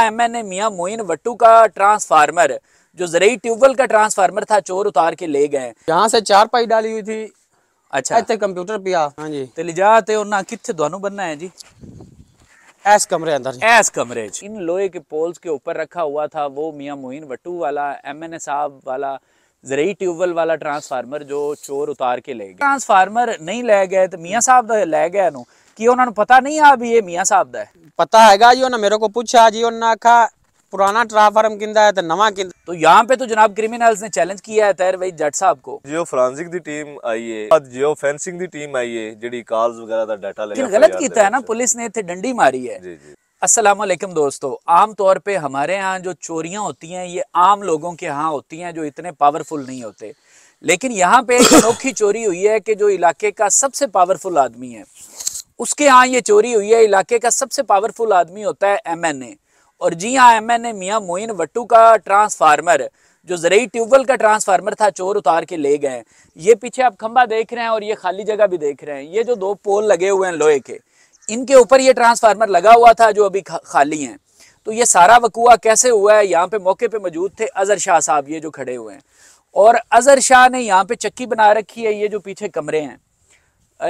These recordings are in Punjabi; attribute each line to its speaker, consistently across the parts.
Speaker 1: ए मियां मोइन वट्टू का ट्रांसफार्मर जो जरिए ट्यूबवेल का ट्रांसफार्मर था चोर उतार के ले गए यहाँ
Speaker 2: से चार पाई डाली हुई थी अच्छा इतने कंप्यूटर पिया हाँ जी
Speaker 1: तो ले जाते और ना कितने दोनों बनना है जी एस कमरे अंदर एस कमरे इन लोहे के पोल्स के ऊपर रखा हुआ था वो मियाँ मोइन वट्टू वाला ए साहब वाला ਜ਼ਰਈ ਟਿਊਬਲ ਵਾਲਾ ਟਰਾਂਸਫਾਰਮਰ ਜੋ ਚੋਰ ਉਤਾਰ ਕੇ ਲੈ ਗਏ ਟਰਾਂਸਫਾਰਮਰ ਨਹੀਂ ਲੈ ਗਏ ਤੇ ਮੀਆਂ ਸਾਹਿਬ ਦਾ ਲੈ ਗਿਆ ਨੂੰ ਕੀ ਉਹਨਾਂ ਨੂੰ ਪਤਾ ਨਹੀਂ ਆ ਵੀ ਇਹ ਮੀਆਂ ਸਾਹਿਬ ਦਾ ਹੈ ਪਤਾ ਹੈਗਾ ਜੀ ਉਹਨਾਂ ਮੇਰੇ ਕੋ ਪੁੱਛਿਆ ਜੀ ਉਹਨਾਂ ਆਖਾ ਪੁਰਾਣਾ ਟਰਾਂਸਫਾਰਮ ਕਿੰਦਾ ਹੈ ਤੇ ਨਵਾਂ ਕਿੰਦਾ ਤੋ ਯਹਾਂ ਪੇ ਤੋ ਜਨਾਬ ਕ੍ਰਿਮੀਨਲਸ ਨੇ ਚੈਲੰਜ ਕੀਆ ਹੈ ਤੈਰ
Speaker 3: ਭਾਈ ਜੱਟ ਸਾਹਿਬ ਕੋ ਜਿਉ ਫੋਰੈਂਸਿਕ ਦੀ ਟੀਮ ਆਈ ਹੈ ਬਾਦ ਜਿਉ ਫੈਂਸਿੰਗ ਦੀ ਟੀਮ ਆਈ ਹੈ ਜਿਹੜੀ ਕਾਲਸ ਵਗੈਰਾ ਦਾ ਡਾਟਾ ਲੈ ਗਿਆ ਗਲਤ ਕੀਤਾ ਹੈ
Speaker 1: ਨਾ ਪੁਲਿਸ ਨੇ ਇੱਥੇ ਡੰਡੀ ਮਾਰੀ ਹੈ ਜੀ ਜੀ असलम दोस्तों आम तौर पे हमारे यहाँ जो चोरियाँ होती हैं ये आम लोगों के यहाँ होती हैं जो इतने पावरफुल नहीं होते लेकिन यहाँ पे एक अनोखी चोरी हुई है कि जो इलाके का सबसे पावरफुल आदमी है उसके यहाँ ये चोरी हुई है इलाके का सबसे पावरफुल आदमी होता है एम एन ए और जी हाँ एम एन ए मियाँ मोइन वट्टू का ट्रांसफार्मर जो जरिए ट्यूबवेल का ट्रांसफार्मर था चोर उतार के ले गए ये पीछे आप खंबा देख रहे हैं और ये खाली जगह भी देख रहे हैं ये जो दो पोल लगे हुए हैं लोहे के इनके ऊपर ये ट्रांसफार्मर लगा हुआ था जो अभी खाली हैं तो ये सारा वकूआ कैसे हुआ है यहाँ पे मौके पे मौजूद थे अजहर शाह साहब ये जो खड़े हुए हैं और अजहर शाह ने यहाँ पे चक्की बना रखी है ये जो पीछे कमरे हैं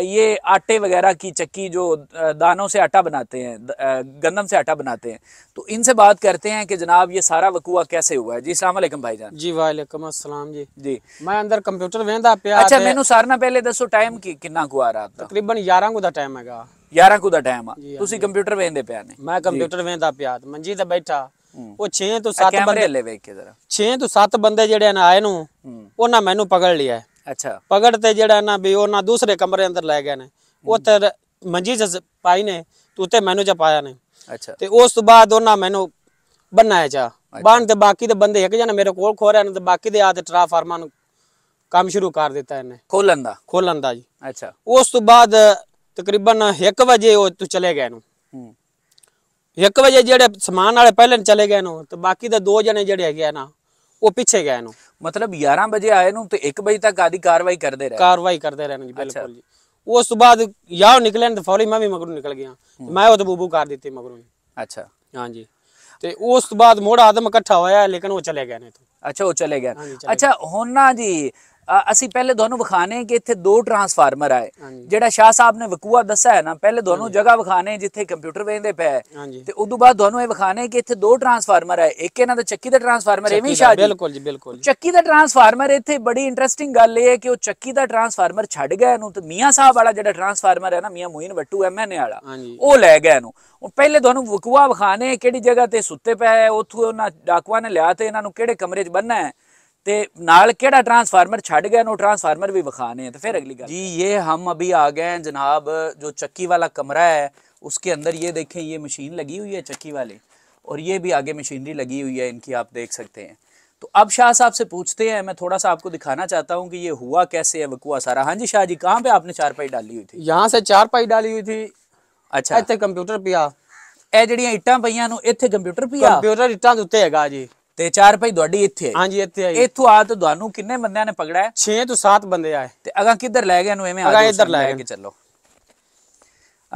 Speaker 1: ये आटे वगैरह की चक्की जो दानों से आटा बनाते हैं गंदम से आटा बनाते हैं तो इनसे बात करते हैं कि जनाब ये सारा वकूआ कैसे हुआ है जी सलाम भाई जान
Speaker 2: जी वालेकुम अस्सलाम जी जी मैं अंदर कंप्यूटर वेंदा पे अच्छा मैंने सारना पहले दसो टाइम किन्ना को आ रहा था तकरीबन 11 को टाइम हैगा 11 ਕੁ ਦਾ ਟਾਈਮ ਆ ਤੁਸੀਂ ਕੰਪਿਊਟਰ ਵੇਂਦੇ ਪਿਆ ਨੇ ਮੈਂ ਕੰਪਿਊਟਰ ਵੇਂਦਾ ਪਿਆ ਮੰਜੀ ਤੇ ਬੈਠਾ ਉਹ 6 ਤੋਂ 7 ਬੰਦੇ ਲੈ ਵੇਖ ਕੇ ਜ਼ਰਾ 6 ਤੋਂ 7 ਬੰਦੇ ਜਿਹੜੇ ਨੇ ਆਏ ਨੂੰ ਉਹਨਾਂ ਮੈਨੂੰ ਪਕੜ ਲਿਆ ਅੱਛਾ ਪਕੜ ਤੇ ਜਿਹੜਾ ਨਾ ਵੀ ਉਹਨਾਂ ਦੂਸਰੇ ਕਮਰੇ ਅੰਦਰ ਲੈ ਗਏ ਨੇ ਉਹ ਤੇ ਮੰਜੀ ਜਸ ਪਾਈ ਨੇ ਤੂੰ ਤੇ ਮੈਨੂੰ ਜਪਾਇਆ ਨੇ ਅੱਛਾ ਤੇ ਉਸ ਤੋਂ ਬਾਅਦ ਉਹਨਾਂ ਮੈਨੂੰ ਬੰਨਾਇਆ ਜਾ ਬੰਨ ਤੇ ਬਾਕੀ ਦੇ ਬੰਦੇ ਇੱਕ ਜਣਾ ਮੇਰੇ ਕੋਲ ਖੋ ਰਿਆ ਨੇ ਤੇ ਬਾਕੀ ਦੇ ਆ ਤੇ ਟਰਾਫਾਰਮਾਂ ਨੂੰ ਕੰਮ ਸ਼ੁਰੂ ਕਰ ਦਿੱਤਾ ਇਹਨੇ ਖੋਲਣ ਦਾ ਖੋਲਣ ਦਾ ਜੀ ਅੱਛਾ ਉਸ ਤੋਂ ਬਾਅਦ ਤਕਰੀਬਨ 1 ਵਜੇ ਉਹ ਤੂੰ ਚਲੇ ਗਏ ਨੂੰ ਹੂੰ 1 ਵਜੇ ਜਿਹੜੇ ਸਮਾਨ ਵਾਲੇ ਪਹਿਲੇ ਪਹਿਲਾਂ ਚਲੇ ਗਏ ਨੂੰ ਤੇ ਬਾਕੀ ਦਾ ਦੋ ਜਣੇ ਜਿਹੜੇ ਹੈਗੇ ਨਾ ਉਹ ਪਿੱਛੇ ਗਏ ਨੂੰ ਮਤਲਬ 11 ਵਜੇ ਆਏ ਨੂੰ ਤੇ 1 ਵਜੇ ਤੱਕ ਆਦੀ ਕਾਰਵਾਈ ਕਰਦੇ ਰਹੇ ਕਾਰਵਾਈ ਕਰਦੇ ਰਹੇ ਜੀ ਬਿਲਕੁਲ ਜੀ ਉਸ ਤੋਂ ਬਾਅਦ ਯਾਰ ਨਿਕਲਣ ਤੇ ਫੌਰੀ ਮੈਂ ਵੀ ਮਗਰੋਂ ਨਿਕਲ ਗਿਆ ਮੈਂ ਉਹ ਤੇ ਬੂਬੂ ਕਰ ਦਿੱਤੀ ਮਗਰੋਂ ਅੱਛਾ ਹਾਂਜੀ ਤੇ ਉਸ ਤੋਂ ਬਾਅਦ ਮੋੜ ਆਦਮ ਇਕੱਠਾ ਹੋਇਆ ਲੇਕਿਨ ਉਹ ਚਲੇ ਗਏ ਨੇ ਅੱਛਾ ਉਹ ਚਲੇ ਗਏ
Speaker 1: ਅੱਛਾ ਹੁਣ ਨਾ ਜੀ ਅਸੀਂ ਪਹਿਲੇ ਤੁਹਾਨੂੰ ਵਿਖਾਣੇ ਕਿ ਇੱਥੇ ਦੋ ਟਰਾਂਸਫਾਰਮਰ ਆਏ ਜਿਹੜਾ ਸ਼ਾਹ ਸਾਹਿਬ ਨੇ ਵਕੂਆ ਦੱਸਿਆ ਹੈ ਨਾ ਪਹਿਲੇ ਤੁਹਾਨੂੰ ਜਗ੍ਹਾ ਵਿਖਾਣੇ ਜਿੱਥੇ ਕੰਪਿਊਟਰ ਵੇਂਦੇ ਪਏ ਤੇ ਉਦੋਂ ਬਾਅਦ ਤੁਹਾਨੂੰ ਇਹ ਵਿਖਾਣੇ ਕਿ ਇੱਥੇ ਦੋ ਟਰਾਂਸਫਾਰਮਰ ਆਏ ਇੱਕ ਇਹਨਾਂ ਦਾ ਚੱਕੀ ਦਾ ਟਰਾਂਸਫਾਰਮਰ ਐਵੇਂ ਸ਼ਾਹ ਜੀ ਬਿਲਕੁਲ ਜੀ ਬਿਲਕੁਲ ਚੱਕੀ ਦਾ ਟਰਾਂਸਫਾਰਮਰ ਇੱਥੇ ਬੜੀ ਇੰਟਰਸਟਿੰਗ ਗੱਲ ਇਹ ਹੈ ਕਿ ਉਹ ਚੱਕੀ ਦਾ ਟਰਾਂਸਫਾਰਮਰ ਛੱਡ ਗਿਆ ਇਹਨੂੰ ਤੇ ਮੀਆਂ ਸਾਹਿਬ ਵਾਲਾ ਜਿਹੜਾ ਟਰਾਂਸਫਾਰਮਰ ਹੈ ਨਾ ਮੀਆਂ ਮੋਇਨ ਬੱਟੂ ਐਮਐਨਏ ਵਾਲਾ ਉਹ ਲੈ ਇਹਨੂੰ ਉਹ ਪਹਿਲੇ ਤੁਹਾਨੂੰ ਵਕੂਆ ਵਿਖਾਣੇ ਕਿਹੜੀ ਜਗ੍ਹਾ ਤੇ ਸੁੱਤੇ ਪਏ ਉੱਥੋਂ ਉਹਨਾਂ ਡਾਕੂਆਂ ਨੇ ਲਿਆ ਤੇ ਇਹਨਾਂ ਨੂੰ ਕਿਹੜੇ ਕਮਰੇ 'ਚ ਬੰਨਣਾ ਹੈ ਤੇ ਨਾਲ ਕਿਹੜਾ ਟਰਾਂਸਫਾਰਮਰ ਛੱਡ ਗਿਆ ਨੂੰ ਟਰਾंसफार्मर ਵੀ ਵਿਖਾਣੇ तो फिर अगली ਗੱਲ जी ये हम अभी आ गए हैं जनाब जो चक्की वाला कमरा है उसके अंदर ये देखें ये मशीन लगी हुई है चक्की वाले और ये भी आगे मशीनरी लगी हुई है इनकी आप देख सकते हैं तो अब शाह साहब से पूछते हैं मैं थोड़ा सा आपको दिखाना चाहता हूँ कि ये हुआ कैसे है वकुआ सारा हाँ जी शाह जी कहाँ पे आपने चारपाई डाली हुई थी
Speaker 2: यहाँ से चारपाई
Speaker 1: डाली हुई थी अच्छा इतने कंप्यूटर पिया ए ਜਿਹੜੀਆਂ इटा ਪਈਆਂ इतने कंप्यूटर पिया कंप्यूटर
Speaker 2: इटा उत्ते है जी ਤੇ ਚਾਰ ਭਾਈ ਤੁਹਾਡੀ ਇੱਥੇ
Speaker 1: ਆਈ ਹਾਂਜੀ ਇੱਥੇ ਆਈ ਇੱਥੋਂ ਆ ਤਾਂ ਤੁਹਾਨੂੰ ਕਿੰਨੇ ਬੰਦਿਆਂ ਨੇ ਪਕੜਿਆ 6 ਤੋਂ 7 ਬੰਦੇ ਆਏ ਤੇ ਅਗਾ ਕਿੱਧਰ ਲੈ ਗਏ ਨੂੰ ਐਵੇਂ ਆ ਇੱਧਰ ਲੈ ਕੇ ਚੱਲੋ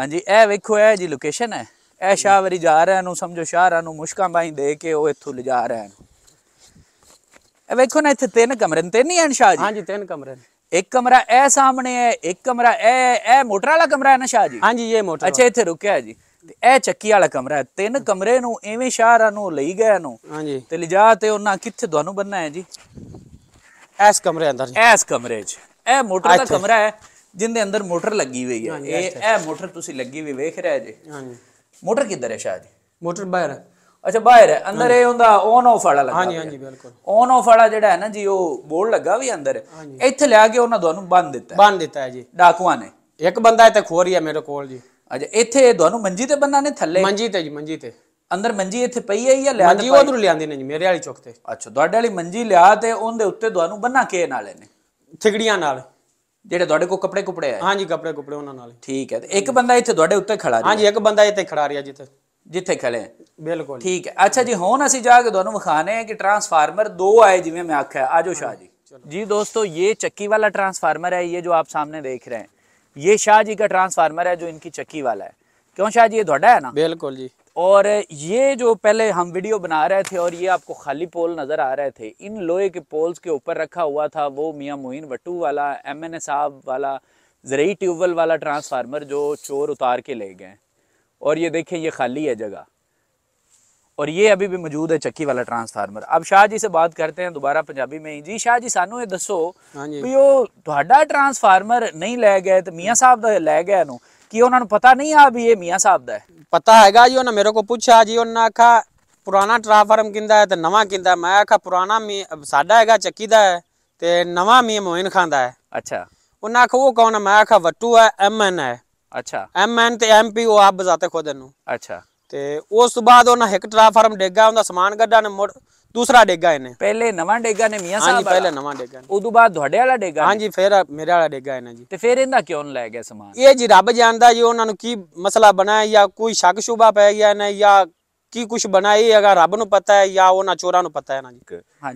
Speaker 1: ਹਾਂਜੀ ਇਹ ਵੇਖੋ ਇਹ ਜੀ ਲੋਕੇਸ਼ਨ ਹੈ ਇਹ ਸ਼ਾਹਵਰੀ ਜਾ ਰਹੇ ਨੂੰ ਸਮਝੋ ਸ਼ਾਹਰਾ ਨੂੰ ਮੁਸ਼ਕਾਂ ਬਾਈ ਦੇ ਕੇ ਉਹ ਇੱਥੋਂ ਲਿਜਾ ਜਾ ਨੂੰ ਇਹ ਵੇਖੋ ਨਾ ਇੱਥੇ ਤਿੰਨ ਕਮਰੇ ਨੇ ਤਿੰਨ ਹੀ ਹਨ ਸ਼ਾਹ ਜੀ ਹਾਂਜੀ ਤਿੰਨ ਕਮਰੇ ਇੱਕ ਕਮਰਾ ਇਹ ਸਾਹਮਣੇ ਹੈ ਇੱਕ ਕਮਰਾ ਇਹ ਇਹ ਮੋਟਰ ਵਾਲਾ ਕਮਰਾ ਹੈ ਨਾ ਸ਼ਾਹ ਜੀ ਹਾਂਜੀ ਇਹ ਮੋਟਰ ਅੱਛਾ ਇੱਥੇ ਰੁਕਿਆ ਜੀ ਇਹ ਚੱਕੀ ਵਾਲਾ ਕਮਰਾ ਹੈ ਤਿੰਨ ਕਮਰੇ ਨੂੰ ਐਵੇਂ ਸ਼ਾਹਰਾ ਨੂੰ ਲਈ ਗਏ ਨੂੰ ਹਾਂਜੀ ਤੇ ਲਿਜਾ ਤੇ ਉਹਨਾਂ ਕਿੱਥੇ ਤੁਹਾਨੂੰ ਬੰਨਾ ਹੈ ਜੀ ਇਸ ਕਮਰੇ ਅੰਦਰ ਇਸ ਕਮਰੇ 'ਚ ਇਹ ਮੋਟਰ ਦਾ ਕਮਰਾ ਹੈ ਜਿੰਦੇ ਅੰਦਰ ਮੋਟਰ ਲੱਗੀ ਹੋਈ ਹੈ ਇਹ ਇਹ ਮੋਟਰ ਤੁਸੀਂ ਲੱਗੀ ਵੀ ਵੇਖ ਰਹੇ ਜੀ ਹਾਂਜੀ ਮੋਟਰ ਕਿੱਧਰ ਹੈ ਸ਼ਾਹ ਜੀ ਮੋਟਰ ਬਾਹਰ ਹੈ ਅੱਛਾ ਬਾਹਰ ਹੈ ਅੰਦਰ ਇਹ ਹੁੰਦਾ ਔਨ ਆਫ ਵਾਲਾ ਲੱਗਾ ਹਾਂਜੀ ਹਾਂਜੀ ਬਿਲਕੁਲ ਔਨ ਆਫ ਵਾਲਾ ਜਿਹੜਾ ਹੈ ਨਾ ਜੀ ਉਹ ਬੋਰਡ ਲੱਗਾ ਵੀ
Speaker 2: ਅੰਦਰ ਇੱਥੇ ਲਿਆ ਕੇ ਉਹਨਾਂ ਦੋਨੋਂ ਬੰਨ ਦਿੱਤਾ ਬੰਨ ਦਿੱਤਾ ਹੈ ਜੀ ਡਾਕੂਆਂ ਨੇ ਇੱਕ ਬੰਦਾ ਇੱਥੇ ਖੋਰੀ ਹੈ ਮੇਰੇ ਕੋਲ ਜੀ ਅੱਛਾ ਇੱਥੇ ਤੁਹਾਨੂੰ ਮੰਜੀ ਤੇ ਬੰਨਾ ਨੇ ਥੱਲੇ ਮੰਜੀ ਤੇ ਜੀ ਮੰਜੀ ਤੇ ਅੰਦਰ ਮੰਜੀ ਇੱਥੇ ਪਈ
Speaker 1: ਹੈ ਜਾਂ ਲਿਆ ਮੰਜੀ ਉਧਰ
Speaker 2: ਲਿਆਂਦੀ ਨੇ ਜੀ ਮੇਰੇ ਵਾਲੀ ਚੁੱਕ ਤੇ ਅੱਛਾ ਤੁਹਾਡੇ ਵਾਲੀ ਮੰਜੀ ਲਿਆ ਤੇ ਉਹਦੇ ਉੱਤੇ ਤੁਹਾਨੂੰ ਬੰਨਾ ਕੇ ਨਾਲੇ ਨੇ ਥਿਗੜੀਆਂ ਨਾਲ ਜਿਹੜੇ ਤੁਹਾਡੇ ਕੋ ਕੱਪੜੇ ਕੁਪੜੇ ਆ ਹਾਂਜੀ ਕੱਪੜੇ ਕੁਪੜੇ ਉਹਨਾਂ ਨਾਲ ਠੀਕ ਹੈ ਤੇ ਇੱਕ ਬੰਦਾ ਇੱਥੇ ਤੁਹਾਡੇ ਉੱਤੇ ਖੜਾ ਰਿਹਾ ਹਾਂਜੀ ਇੱਕ ਬੰਦਾ ਇੱਥੇ ਖੜਾ ਰਿਹਾ ਜਿੱਥੇ ਜਿੱਥੇ ਖੜੇ ਬਿਲਕੁਲ ਠੀਕ ਹੈ
Speaker 1: ਅੱਛਾ ਜੀ ਹੁਣ ਅਸੀਂ ਜਾ ਕੇ ਤੁਹਾਨੂੰ ਵਿਖਾਣੇ ਆ ਕਿ ਟਰਾਂਸਫਾਰਮਰ ਦੋ ਆਏ ਜਿਵੇਂ ਮੈਂ ਆਖਿਆ ਆਜੋ ਸ਼ਾਹ ਜੀ ਜੀ ਦੋਸਤੋ ਇਹ ਚੱਕੀ ਵਾਲਾ ਟਰਾਂਸਫਾਰਮਰ ਹੈ ਇਹ ਜੋ ਆਪ ਸਾਹਮਣੇ ਦੇਖ ਰਹੇ ਹੈ ये शाह जी का ट्रांसफार्मर है जो इनकी चक्की वाला है क्यों शाह जी ये थोड़ा है ना बिल्कुल जी और ये जो पहले हम वीडियो बना रहे थे और ये आपको खाली पोल नज़र आ रहे थे इन लोहे के पोल्स के ऊपर रखा हुआ था वो मियाँ मोइन वटू वाला एम एन साहब वाला ज़रिए ट्यूबवेल वाला ट्रांसफार्मर जो चोर उतार के ले गए और ये देखें ये खाली है जगह ਔਰ ਇਹ ਅਭੀ ਵੀ ਮੌਜੂਦ ਹੈ ਚੱਕੀ ਵਾਲਾ ਟਰਾਂਸਫਾਰਮਰ ਅਬ ਸ਼ਾਹ ਜੀ ਸੇ ਬਾਤ ਕਰਤੇ हैं ਦੁਬਾਰਾ ਪੰਜਾਬੀ में ਜੀ ਸ਼ਾਹ ਜੀ ਸਾਨੂੰ ਇਹ ਦੱਸੋ ਵੀ ਉਹ ਤੁਹਾਡਾ ਟਰਾਂਸਫਾਰਮਰ ਨਹੀਂ ਲੈ ਗਏ ਤੇ ਮੀਆਂ ਸਾਹਿਬ ਦਾ ਲੈ ਗਏ ਨੂੰ ਕੀ ਉਹਨਾਂ ਨੂੰ ਪਤਾ ਨਹੀਂ ਆ ਵੀ ਇਹ
Speaker 2: ਮੀਆਂ ਸਾਹਿਬ ਦਾ ਹੈ ਪਤਾ ਹੈਗਾ ਜੀ ਉਹਨਾਂ ਮੇਰੇ ਕੋ ਪੁੱਛਿਆ ਜੀ ਉਹਨਾਂ ਆਖਾ ਪੁਰਾਣਾ ਟਰਾਂਸਫਾਰਮ ਕਿੰਦਾ ਹੈ ਤੇ ਨਵਾਂ ਕਿੰਦਾ ਮੈਂ ਆਖਾ ਪੁਰਾਣਾ ਸਾਡਾ ਹੈਗਾ ਚੱਕੀ ਦਾ ਹੈ ਤੇ ਨਵਾਂ ਮੀਆਂ ਮੋਇਨ ਖਾਨ ਦਾ ਹੈ ਅੱਛਾ ਉਹਨਾਂ ਆਖਾ ਉਹ ਕੌਣ ਹੈ ਮੈਂ ਆਖਾ ਵੱਟੂ ਹੈ ਐਮਐਨ ਹੈ ਅੱਛਾ ਐਮਐਨ ਤੇ ਐਮਪੀ ਉਹ ਆਪ ਬਜ਼ਾਤੇ ਖੁਦ ਨੂੰ ਅੱਛਾ ਤੇ ਉਸ ਤੋਂ ਬਾਅਦ ਉਹਨਾਂ ਇੱਕ ਟਰਾਂਸਫਾਰਮ ਡੇਗਾ ਉਹਦਾ ਸਮਾਨ ਗੱਡਾ ਨੇ ਮੁੜ ਦੂਸਰਾ ਡੇਗਾ ਇਹਨੇ ਪਹਿਲੇ ਨਵਾਂ ਡੇਗਾ ਨੇ ਮੀਆਂ ਸਾਹਿਬ ਹਾਂਜੀ ਪਹਿਲੇ ਨਵਾਂ ਡੇਗਾ ਨੇ ਉਦੋਂ ਬਾਅਦ ਤੁਹਾਡੇ ਵਾਲਾ ਡੇਗਾ ਹਾਂਜੀ ਫਿਰ ਮੇਰੇ ਵਾਲਾ ਡੇਗਾ ਇਹਨੇ ਜੀ ਤੇ ਫਿਰ ਇਹਦਾ ਕਿਉਂ ਲੈ ਗਿਆ ਸਮਾਨ ਇਹ ਜੀ ਰੱਬ ਜਾਣਦਾ ਜੀ ਉਹਨਾਂ ਨੂੰ ਕੀ ਮਸਲਾ ਬਣਾਇਆ ਜਾਂ ਕੋਈ ਸ਼ੱਕ ਸ਼ੁਬਾ ਪੈ ਗਿਆ ਨਾ ਜਾਂ ਕੀ ਕੁਝ ਬਣਾਈ ਹੈਗਾ ਰੱਬ ਨੂੰ ਪਤਾ ਹੈ ਜਾਂ ਉਹਨਾਂ ਚੋਰਾਂ ਨੂੰ ਪਤਾ ਹੈ ਨਾ ਜੀ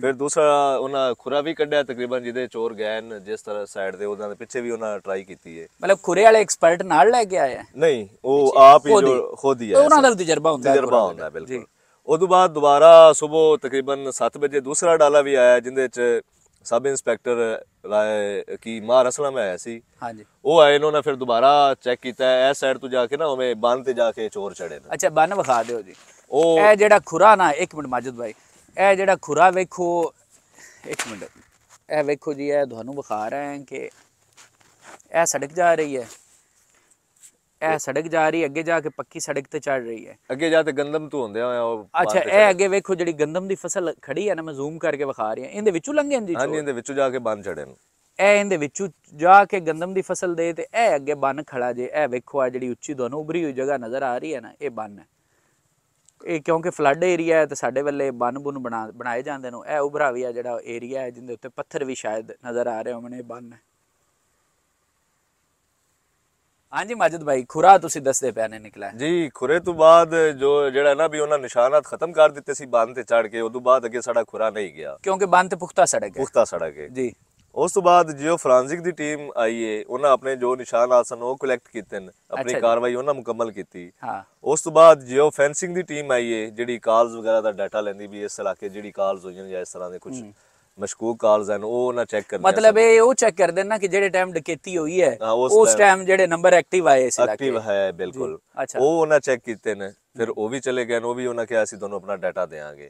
Speaker 3: ਫਿਰ ਦੂਸਰਾ ਉਹਨਾਂ ਖੁਰਾ ਵੀ ਕੱਢਿਆ ਤਕਰੀਬਨ ਜਿਹਦੇ ਚੋਰ ਗਏ ਨੇ ਜਿਸ ਤਰ੍ਹਾਂ ਸਾਈਡ ਦੇ ਉਹਨਾਂ ਦੇ ਪਿੱਛੇ ਵੀ ਉਹਨਾਂ ਟਰਾਈ ਕੀਤੀ ਹੈ
Speaker 2: ਮਤਲਬ ਖੁਰੇ ਵਾਲੇ ਐਕਸਪਰਟ ਨਾਲ ਲੈ
Speaker 1: ਕੇ ਆਏ ਨਹੀਂ
Speaker 3: ਉਹ ਆਪ ਹੀ ਜੋ ਖੁਦ ਹੀ ਹੈ ਉਹਨਾਂ ਦਾ ਤਜਰਬਾ ਹੁੰਦਾ ਤਜਰਬਾ ਹੁੰਦਾ ਬਿਲਕੁਲ ਉਦੋਂ ਬਾਅਦ ਦੁਬਾਰਾ ਸਵੇਰ ਤਕਰੀਬਨ 7 ਵਜੇ ਦੂਸਰਾ ਡਾਲਾ ਵੀ ਆਇਆ ਜਿੰਦੇ ਚ ਸਬ ਇੰਸਪੈਕਟਰ ਰਾਏ ਕੀ ਮਾਰ ਅਸਲਮ ਆਇਆ ਸੀ ਹਾਂਜੀ ਉਹ ਆਏ ਇਹਨਾਂ ਨੇ ਫਿਰ ਦੁਬਾਰਾ ਚੈੱਕ ਕੀਤਾ ਐ ਸਾਈਡ ਤੋਂ ਜਾ ਕੇ ਨਾ ਉਹਵੇਂ ਬੰਨ ਤੇ ਜਾ ਕੇ ਚੋਰ ਚੜੇ ਨੇ
Speaker 1: ਅੱਛਾ ਬੰਨ ਵਿਖਾ ਦਿਓ ਜੀ ਉਹ ਇਹ ਜਿਹੜਾ ਖੁਰਾ ਨਾ 1 ਮਿੰਟ ਮਾਜਦ ਭਾਈ ਇਹ ਜਿਹੜਾ ਖੁਰਾ ਵੇਖੋ 1 ਮਿੰਟ ਇਹ ਵੇਖੋ ਜੀ ਇਹ ਤੁਹਾਨੂੰ ਵਿਖਾ ਰਹੇ ਕਿ ਇਹ ਸੜਕ ਜਾ ਰਹੀ ਹੈ ਇਹ ਸੜਕ ਜਾ ਰਹੀ ਅੱਗੇ ਜਾ ਕੇ ਪੱਕੀ ਸੜਕ ਤੇ ਚੜ ਰਹੀ ਹੈ
Speaker 3: ਅੱਗੇ ਜਾ ਤੇ ਗੰਦਮ ਤੋਂ ਹੁੰਦੇ ਆ ਉਹ ਅੱਛਾ ਇਹ
Speaker 1: ਅੱਗੇ ਵੇਖੋ ਜਿਹੜੀ ਗੰਦਮ ਦੀ ਫਸਲ ਖੜੀ ਹੈ ਨਾ ਮੈਂ ਜ਼ੂਮ ਕਰਕੇ ਵਿਖਾ ਰਿਹਾ ਇਹਦੇ ਵਿੱਚੋਂ ਲੰਘੇ ਜੀ ਹਾਂ ਇਹਦੇ ਵਿੱਚੋਂ ਜਾ ਕੇ ਬੰਨ ਚੜੇ ਨੇ ਇਹ ਇਹਦੇ ਵਿੱਚੋਂ ਜਾ ਕੇ ਗੰਦਮ ਦੀ ਫਸਲ ਦੇ ਤੇ ਇਹ ਅੱਗੇ ਬੰਨ ਖੜਾ ਜੇ ਇਹ ਵੇਖੋ ਆ ਜਿਹੜੀ ਉੱਚੀ ਦੋਨੋਂ ਉਭਰੀ ਹੋਈ ਜਗ੍ਹਾ ਨਜ਼ਰ ਆ ਰਹੀ ਹੈ ਨਾ ਇਹ ਬੰਨ ਹੈ ਇਹ ਕਿਉਂਕਿ ਫਲੱਡ ਏਰੀਆ ਹੈ ਤੇ ਸਾਡੇ ਵੱਲੇ ਬੰਨ ਬੁਨ ਬਣਾ ਬਣਾਏ ਜਾਂਦੇ ਨੇ ਇਹ ਉਭਰਾ ਵੀ ਆ ਜਿਹੜਾ ਏਰੀਆ ਹੈ ਜਿੰਦੇ ਉੱਤੇ ਪੱਥਰ ਵੀ ਸ਼ਾਇਦ
Speaker 3: ਨਜ਼ਰ ਆ ਰਹੇ ਹੋਣ ਬੰਨ ਹੈ ਹਾਂਜੀ ਮਾਜਦ ਭਾਈ
Speaker 1: ਖੁਰਾ ਤੁਸੀਂ ਦੱਸਦੇ
Speaker 3: ਪਿਆ ਨੇ ਨਿਕਲਾ ਜੀ ਖੁਰੇ ਤੋਂ ਬਾਅਦ ਜੋ ਜਿਹੜਾ ਨਾ ਵੀ ਉਹਨਾਂ ਨਿਸ਼ਾਨਾਤ ਖਤਮ ਕਰ ਦਿੱਤੇ ਸੀ ਬੰਦ ਤੇ ਚੜ ਕੇ ਉਦੋਂ ਬਾਅਦ ਅੱਗੇ ਸਾਡਾ ਖੁਰਾ ਨਹੀਂ ਗਿਆ
Speaker 1: ਕਿਉਂਕਿ ਬੰਦ ਤੇ ਪੁਖਤਾ ਸੜਕ ਹੈ ਪੁਖਤਾ ਸੜਕ ਹੈ
Speaker 3: ਜੀ ਉਸ ਤੋਂ ਬਾਅਦ ਜਿਓ ਫ੍ਰਾਂਸਿਕ ਦੀ ਟੀਮ ਆਈ ਏ ਉਹਨਾਂ ਆਪਣੇ ਜੋ ਨਿਸ਼ਾਨ ਆਸਨ ਉਹ ਕਲੈਕਟ ਕੀਤੇ ਨੇ ਆਪਣੀ ਕਾਰਵਾਈ ਉਹਨਾਂ ਮੁਕੰਮਲ ਕੀਤੀ ਹਾਂ ਉਸ ਤੋਂ ਬਾਅਦ ਜਿਓ ਫੈਂਸਿੰਗ ਦੀ ਟੀਮ ਆਈ ਏ ਜਿਹੜੀ ਕਾਲਸ ਵਗੈਰਾ ਦਾ ਡਾਟਾ ਲੈਂਦੀ ਵੀ ਇਸ ਇਲਾਕੇ ਜਿਹੜੀ ਕਾਲਸ ਹੋਈਆਂ ਜਾਂ ਇਸ ਤਰ੍ਹਾਂ ਦੇ ਕੁਝ ਮਸ਼ਕੂਕ ਕਾਲਸ ਹਨ ਉਹ ਨਾ ਚੈੱਕ ਕਰਦੇ ਮਤਲਬ ਇਹ
Speaker 1: ਉਹ ਚੈੱਕ ਕਰਦੇ ਨਾ ਕਿ ਜਿਹੜੇ ਟਾਈਮ ਡਕੈਤੀ ਹੋਈ ਹੈ ਉਸ ਟਾਈਮ ਜਿਹੜੇ ਨੰਬਰ
Speaker 3: ਐਕਟਿਵ ਆਏ ਸੀ ਇਲਾਕੇ ਐਕਟਿਵ ਹੈ ਬਿਲਕੁਲ ਉਹ ਉਹਨਾਂ ਚੈੱਕ ਕੀਤੇ ਨੇ ਫਿਰ ਉਹ ਵੀ ਚਲੇ ਗਏ ਨੇ ਉਹ ਵੀ ਉਹਨਾਂ ਕਿਹਾ ਸੀ ਤੁਹਾਨੂੰ ਆਪਣਾ ਡਾਟਾ ਦੇਵਾਂਗੇ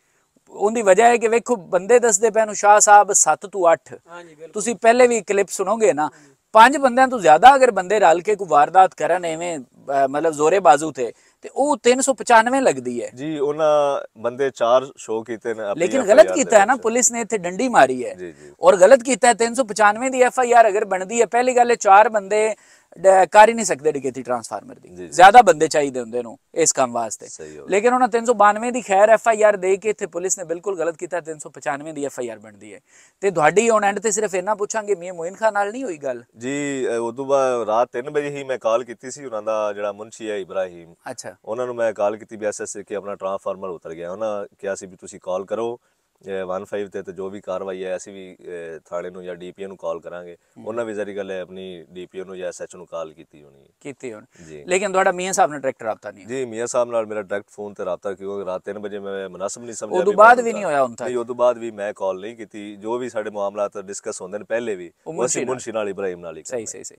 Speaker 1: ਉਹਦੀ ਵਜ੍ਹਾ ਹੈ ਕਿ ਵੇਖੋ ਬੰਦੇ ਦੱਸਦੇ ਪੈਨੂ ਸ਼ਾਹ ਸਾਹਿਬ 7 ਤੋਂ 8 ਤੁਸੀਂ ਪਹਿਲੇ ਵੀ ਕਲਿੱਪ ਸੁਣੋਗੇ ਨਾ ਪੰਜ ਬੰਦਿਆਂ ਤੋਂ ਜ਼ਿਆਦਾ ਅਗਰ ਬੰਦੇ ਰਲ ਕੇ ਕੋਈ ਵਾਰਦਾਤ ਕਰਨ ਐਵੇਂ ਮਤਲਬ ਜ਼ੋਰੇ ਬਾਜ਼ੂ ਤੇ ਤੇ ਉਹ 395 ਲੱਗਦੀ ਹੈ
Speaker 3: ਜੀ ਉਹਨਾਂ ਬੰਦੇ ਚਾਰ ਸ਼ੋ ਕੀਤੇ ਨੇ ਲੇਕਿਨ ਗਲਤ ਕੀਤਾ ਹੈ
Speaker 1: ਨਾ ਪੁਲਿਸ ਨੇ ਇੱਥੇ ਡੰਡੀ ਮਾਰੀ ਹੈ ਔਰ ਗਲਤ ਕੀਤਾ ਹੈ 395 ਦੀ ਐਫ ਆਈ ਆਰ ਅਗਰ ਬਣਦੀ ਹੈ ਪਹਿਲੀ ਗੱਲ ਹੈ ਚਾਰ ਬੰਦੇ ਕਰ ਹੀ ਨਹੀਂ ਸਕਦੇ ਡਿਗੇਤੀ ਟਰਾਂਸਫਾਰਮਰ ਦੀ ਜ਼ਿਆਦਾ ਬੰਦੇ ਚਾਹੀਦੇ ਹੁੰਦੇ ਨੂੰ ਇਸ ਕੰਮ ਵਾਸਤੇ ਲੇਕਿਨ ਉਹਨਾਂ 392 ਦੀ ਖੈਰ ਐਫ ਆਈ ਆਰ ਦੇ ਕੇ ਇੱਥੇ ਪੁਲਿਸ ਨੇ ਬਿਲਕੁਲ ਗਲਤ ਕੀਤਾ 395 ਦੀ ਐਫ ਆਈ ਆਰ ਬਣਦੀ ਹੈ ਤੇ ਤੁਹਾਡੀ ਔਨ ਐਂਡ ਤੇ ਸਿਰਫ ਇਹਨਾਂ ਪੁੱਛਾਂਗੇ ਮੀਆਂ ਮੋਇਨ ਖਾਨ ਨਾਲ ਨਹੀਂ ਹੋਈ ਗੱਲ
Speaker 3: ਜੀ ਉਸ ਤੋਂ ਬਾਅਦ ਰਾਤ 3 ਵਜੇ ਹੀ ਮੈਂ ਕਾਲ ਕੀਤੀ ਸੀ ਉਹਨਾਂ ਦਾ ਜਿਹੜਾ ਮੁਨਸ਼ੀ ਹੈ ਇਬਰਾਹੀਮ ਅੱਛਾ ਉਹਨਾਂ ਨੂੰ ਮੈਂ ਕਾਲ ਕੀਤੀ ਬੀਐਸਐਸ ਕਿ ਆਪਣਾ ਟਰਾਂਸਫਾਰਮਰ ਉਤਰ ਗਿਆ ਉਹਨਾਂ ਕਿਹਾ ਸੀ ਵੀ ਤੁਸੀਂ ਕਾਲ ਕਰੋ 15 ਤੇ ਤੇ ਜੋ ਵੀ ਕਾਰਵਾਈ ਹੈ ਅਸੀਂ ਵੀ ਥਾਣੇ ਨੂੰ ਜਾਂ ਡੀਪੀਓ ਨੂੰ ਕਾਲ ਕਰਾਂਗੇ ਉਹਨਾਂ ਵੀ ਜ਼ਰੀ ਗੱਲ ਹੈ ਆਪਣੀ ਡੀਪੀਓ ਨੂੰ ਜਾਂ ਐਸਐਚ ਨੂੰ ਕਾਲ ਕੀਤੀ ਹੋਣੀ ਹੈ ਕੀਤੀ ਹੋਣੀ ਜੀ ਲੇਕਿਨ ਤੁਹਾਡਾ
Speaker 1: ਮੀਆਂ ਸਾਹਿਬ ਨਾਲ ਡਾਇਰੈਕਟ ਰਾਬਤਾ
Speaker 3: ਨਹੀਂ ਜੀ ਮੀਆਂ ਸਾਹਿਬ ਨਾਲ ਮੇਰਾ ਡਾਇਰੈਕਟ ਫੋਨ ਤੇ ਰਾਬਤਾ ਕਿਉਂਕਿ ਰਾਤ 3 ਵਜੇ ਮੈਂ ਮناسب ਨਹੀਂ ਸਮਝਿਆ ਉਦੋਂ ਬਾਅਦ ਵੀ ਨਹੀਂ ਹੋਇਆ ਹੁਣ ਤੱਕ ਨਹੀਂ ਉਦੋਂ ਬਾਅਦ ਵੀ ਮੈਂ ਕਾਲ ਨਹੀਂ ਕੀਤੀ ਜੋ ਵੀ ਸਾਡੇ ਮਾਮਲਾ ਤਾਂ ਡਿਸਕਸ ਹੁੰਦੇ ਨੇ ਪਹਿਲੇ ਵੀ ਉਹ ਸੀ ਮੁਨਸ਼ੀ ਨਾਲ ਇਬਰਾਹਿਮ ਨਾਲ ਹੀ ਸਹੀ ਸਹੀ